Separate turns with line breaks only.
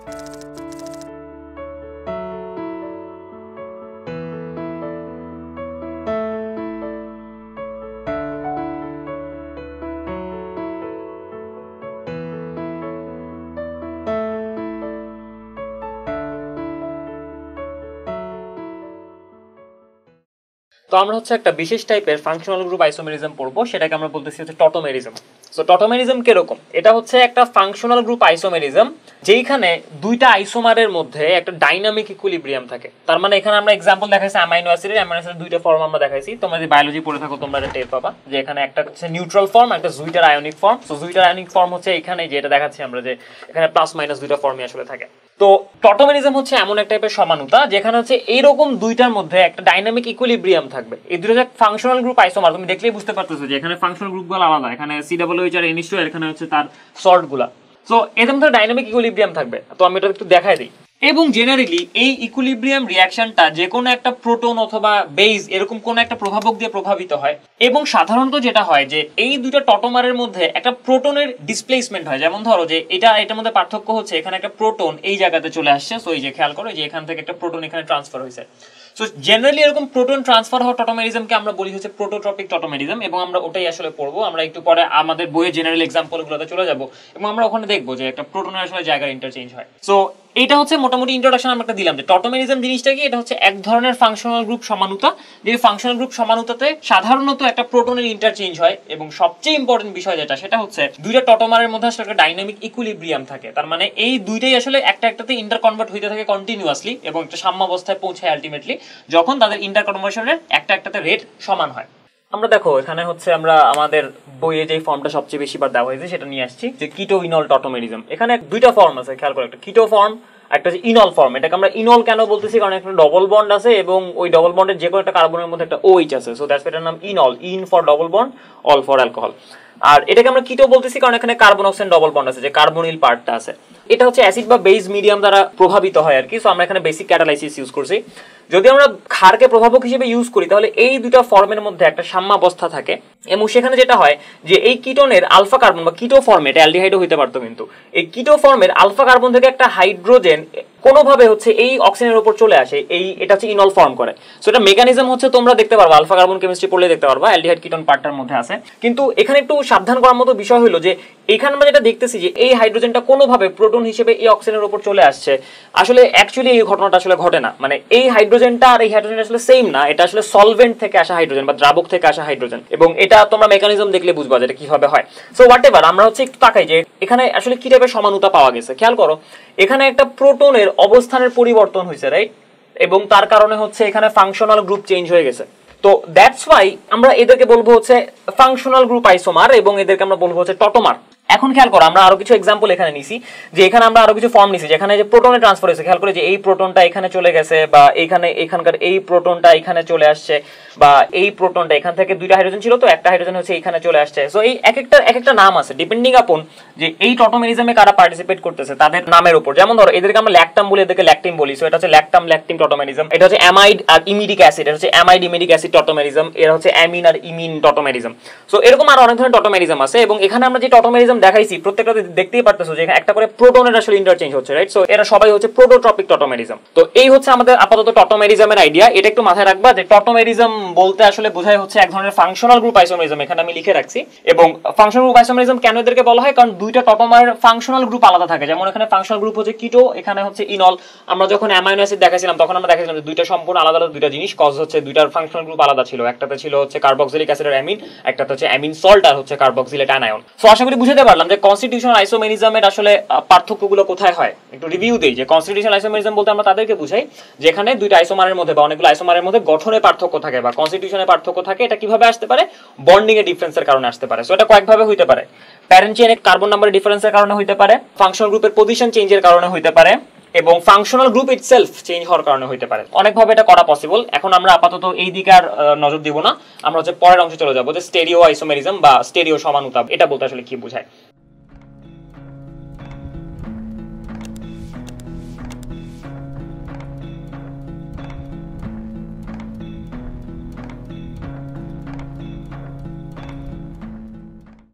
তো আমরা হচ্ছে একটা বিশেষ টাইপের ফাংশনাল গ্রুপ আইসোমেরিজম পড়বো সেটাকে আমরা বলতেছি হচ্ছে টটোমেরিজম সো টটোমেরিজম কিরকম এটা হচ্ছে একটা ফাংশনাল গ্রুপ আইসোমেরিজম যেইখানে দুইটা আইসোমারের মধ্যে একটা ডাইনামিক ইকুলিব্রিয়াম থাকে তার মানে এখানে আমরা এক্সাম্পল দেখাইছি অ্যামাইনো অ্যাসিডের অ্যামাইনো অ্যাসিড দুইটা ফর্ম আমরা দেখাইছি তোমরা যদি বায়োলজি পড়ে থাকো তোমরা এটা টের পাবা যে এখানে একটা হচ্ছে নিউট্রাল ফর্ম একটা zwitterionic form so zwitterionic form হচ্ছে এখানে যেটা দেখাচ্ছি আমরা যে এখানে প্লাস মাইনাস দুইটা ফর্মই আসলে থাকে তো টটোমেনিজম হচ্ছে এমন এক টাইপের সমানুতা যেখানে হচ্ছে এইরকম দুইটার মধ্যে একটা ডাইনামিক ইকুইলিব্রিয়াম থাকবে এই দুটো ফাংশনাল গ্রুপ আইসোমার তুমি দেখলেই বুঝতে পারতেছো যে এখানে ফাংশনাল গ্রুপগুলো আলাদা এখানে সি ডাবল আর এনিস্টো এখানে হচ্ছে তার সর্টগুলা সো এদের মধ্যে ডাইনামিক ইকুইলিব্রিয়াম থাকবে তো আমি এটা একটু দেখাই দিই এবং জেনারেলি এই ইকুইলিব্রিয়াম রিয়াকশনটা যে কোনো একটা প্রোটন অথবা বেইজ এরকম কোনো একটা প্রভাবক দিয়ে প্রভাবিত হয় এবং সাধারণত যেটা হয় যে এই দুটো টটোমারের মধ্যে একটা প্রোটনের ডিসপ্লেসমেন্ট হয় যেমন ধরো যে এটা এটার মধ্যে পার্থক্য হচ্ছে এখানে একটা প্রোটন এই জায়গাতে চলে আসছে সো এই যে খেয়াল করো যে এখান থেকে একটা প্রোটন এখানে ট্রান্সফার হয়েছে সো জেনারেলি এরকম প্রোটন ট্রান্সফার হওয়া টটোমেরিজমকে আমরা বলি হচ্ছে প্রোটোট্রপিক টটোমেরিজম এবং আমরা ওটাই আসলে পড়বো আমরা একটু পরে আমাদের বইয়ের জেনারেল এক্সাম্পলগুলোতে চলে যাবো এবং আমরা ওখানে দেখবো যে একটা প্রোটনের আসলে জায়গা ইন্টারচেঞ্জ হয় সো এটা হচ্ছে মোটামুটি ইন্ট্রোডাকশন আমরা একটা দিলাম যে টটোমেরিজম জিনিসটা কি এটা হচ্ছে এক ধরনের ফাংশনাল গ্রুপ সমানুতা যে ফাংশনাল গ্রুপ সমানুতাতে সাধারণত একটা প্রোটনের ইন্টারচেঞ্জ হয় এবং সবচেয়ে ইম্পর্টেন্ট বিষয় যেটা সেটা হচ্ছে দুইটা টটোমারের মধ্যে আসলে একটা ডাইনামিক ইকুইলিব্রিয়াম থাকে তার মানে এই দুইটাই আসলে একটা একটাতে ইন্টারকনভার্ট হইতে থাকে কন্টিনিউয়াসলি এবং একটা সাম্যাবস্থায় পৌঁছায় আলটিমেটলি যখন তাদের ইন্টার কনভার্সনের একটা একটাতে রেট সমান হয় আমরা দেখো এখানে হচ্ছে আমরা আমাদের বইয়ে যে ফর্মটা সবচেয়ে বেশি বার দেওয়া হয়েছে সেটা নিয়ে আসছি যে কিটো ইনল টটোমেরিজম এখানে দুইটা ফর্ম আছে খেয়াল করে একটা কিটো ফর্ম একটা হচ্ছে ইনল ফর্ম এটাকে আমরা ইনল কেন বলতেছি কারণ একটা ডবল বন্ড আছে এবং ওই ডবল বন্ডের যে কোনো একটা কার্বনের মধ্যে একটা ওইচ আছে সো দ্যাটস এটার নাম enol ene for double bond ol for alcohol আর এটাকে আমরা কিটো বলতেছি কারণ এখানে কার্বন অক্সিজেন ডবল বন্ড আছে যে কার্বনিল পার্টটা আছে এটা হচ্ছে অ্যাসিড বা বেস মিডিয়াম দ্বারা প্রভাবিত হয় আর কি সো আমরা এখানে বেসিক ক্যাটালাইসিস ইউজ করছি যদি আমরা ক্ষারকে প্রভাবক হিসেবে ইউজ করি তাহলে এই দুটা ফর্মের মধ্যে একটা সাম্যাবস্থা থাকে এবং সেখানে যেটা হয় যে এই কিটনের আলফা কার্বন বা কিটো ফর্মেট অ্যালডিহাইডও হইতে পারতো কিন্তু এই কিটো ফর্মের আলফা কার্বন থেকে একটা হাইড্রোজেন কোনোভাবে হচ্ছে এই অক্সিজেনের উপর চলে আসে এই এটা হচ্ছে ইনল ফর্ম করে সো এটা মেকানিজম হচ্ছে তোমরা দেখতে পারবা আলফা কার্বন কেমিস্ট্রি পড়লে দেখতে পারবা অ্যালডিহাইড কিটন পার্টটার মধ্যে আছে কিন্তু এখানে একটু সাবধান করার মতো বিষয় হলো যে এখানে আমরা যেটা দেখতেছি যে এই হাইড্রোজেনটা কোনোভাবে প্রোটন হিসেবে এই অক্সিজেনের উপর চলে আসছে আসলে অ্যাকচুয়ালি এই ঘটনাটা আসলে ঘটে না মানে এই হাইড্রোজেনটা আর এই হাইড্রোজেন আসলে সেম না এটা আসলে সলভেন্ট থেকে আসা হাইড্রোজেন বা দ্রাবক থেকে আসা হাইড্রোজেন এবং এটা তোমরা মেকানিজম দেখলে বুঝবা যেটা কিভাবে হয় সো হোয়াট এভার আমরা হচ্ছে একটু তাকাই যে এখানে আসলে কি টাইপের সমানুতা পাওয়া গেছে খেয়াল করো এখানে একটা প্রোটনের অবস্থানের পরিবর্তন হয়েছে রাইট এবং তার কারণে হচ্ছে এখানে ফাংশনাল গ্রুপ চেঞ্জ হয়ে গেছে তো দ্যাটস ওয়াই আমরা এদেরকে বলবো হচ্ছে ফাংশনাল গ্রুপ আইসোমার এবং এদেরকে আমরা বলবো হচ্ছে টটোমার এখন খেয়াল করো আমরা আরো কিছু এক্সাম্পল এখানে নিছি যে এখানে আমরা আরো কিছু ফর্ম নিছি যেখানে যে প্রোটনে ট্রান্সফার হয়েছে খেয়াল করে যে এই প্রোটনটা এখানে চলে গেছে বা এখানে এখানকার এই প্রোটনটা এখানে চলে আসছে বা এই প্রোটনটা এখান থেকে দুইটা হাইড্রোজেন ছিল তো একটা হাইড্রোজেন হচ্ছে এখানে চলে আসছে সো এই এক একটা এক একটা নাম আছে ডিপেন্ডিং আপন যে এই টটোমেরিজমে কারা পার্টিসিপেট করতেছে তাদের নামের উপর যেমন ধরো এদেরকে আমরা ল্যাকটাম বলি এদেরকে ল্যাকটিম বলি সো এটা হচ্ছে ল্যাকটাম ল্যাকটিম টটোমেরিজম এটা হচ্ছে অ্যামাইড আর ইমিডিক অ্যাসিড এটা হচ্ছে অ্যামাইড ইমিডিক অ্যাসিড টটোমেরিজম এরা হচ্ছে অ্যামিন আর ইমিন টটোমেরিজম সো এরকম আরো অনেক ধরনের টটোমেরিজম আছে এবং এখানে আমরা যে টটোমেরিজম দেখাইছি প্রত্যেকটা দেখতেই পারতেছো যে একটা করে প্রোটনের আসলে ইন্টারচেঞ্জ হচ্ছে রাইট সো এরা সবাই হচ্ছে প্রোটোট্রপিক টটোমেরিজম তো এই হচ্ছে আমাদের আপাতত টটোমেরিজমের আইডিয়া এটা একটু মাথায় রাখবা যে টটোমেরিজম বলতে আসলে বোঝায় হচ্ছে এক ধরনের ফাংশনাল গ্রুপ আইসোমেরিজম এখানে আমি লিখে রাখছি এবং ফাংশনাল গ্রুপ আইসোমেরিজম কেন এদেরকে বলা হয় কারণ দুইটা টটোমার ফাংশনাল গ্রুপ আলাদা থাকে যেমন এখানে ফাংশনাল গ্রুপ হচ্ছে কিটো এখানে হচ্ছে ইনল আমরা যখন অ্যামাইনো অ্যাসিড দেখাছিলাম তখন আমরা দেখাছিলাম যে দুইটা সম্পূর্ণ আলাদা আলাদা দুইটা জিনিস কজ হচ্ছে দুইটার ফাংশনাল গ্রুপ আলাদা ছিল একটাতে ছিল হচ্ছে কার্বক্সিলিক অ্যাসিড আর অ্যামিন একটাতে হচ্ছে অ্যামিন সল্ট আর হচ্ছে কার্বক্সিলেট অ্যানায়ন সো আশা করি বুঝতে পারলাম যে কনস্টিটিউশন আইসোমেনিজমের আসলে পার্থক্যগুলো কোথায় হয় একটু রিভিউ দিই যে কনস্টিটিউশন আইসোমেনিজম বলতে আমরা তাদেরকে বুঝাই যেখানে দুইটা আইসোমারের মধ্যে বা অনেকগুলো আইসোমারের মধ্যে গঠনে পার্থক্য থাকে বা কনস্টিটিউশনে পার্থক্য থাকে এটা কিভাবে আসতে পারে বন্ডিং এর ডিফারেন্সের কারণে আসতে পারে সো এটা কয়েকভাবে হইতে পারে প্যারেন্ট চেইনে কার্বন নাম্বারের ডিফারেন্সের কারণে হইতে পারে ফাংশন গ্রুপের পজিশন চেঞ্জের কারণে হইতে পারে এবং ফাংশনাল গ্রুপ সেলফ চেঞ্জ হওয়ার কারণে হইতে পারে অনেকভাবে এটা করা পসিবল এখন আমরা আপাতত এই দিকে আর নজর দিব না আমরা হচ্ছে পরের অংশে চলে যাবো যে স্টেরিও আইসোমেরিজম বা স্টেরিও সমানুতা এটা বলতে আসলে কি বোঝায়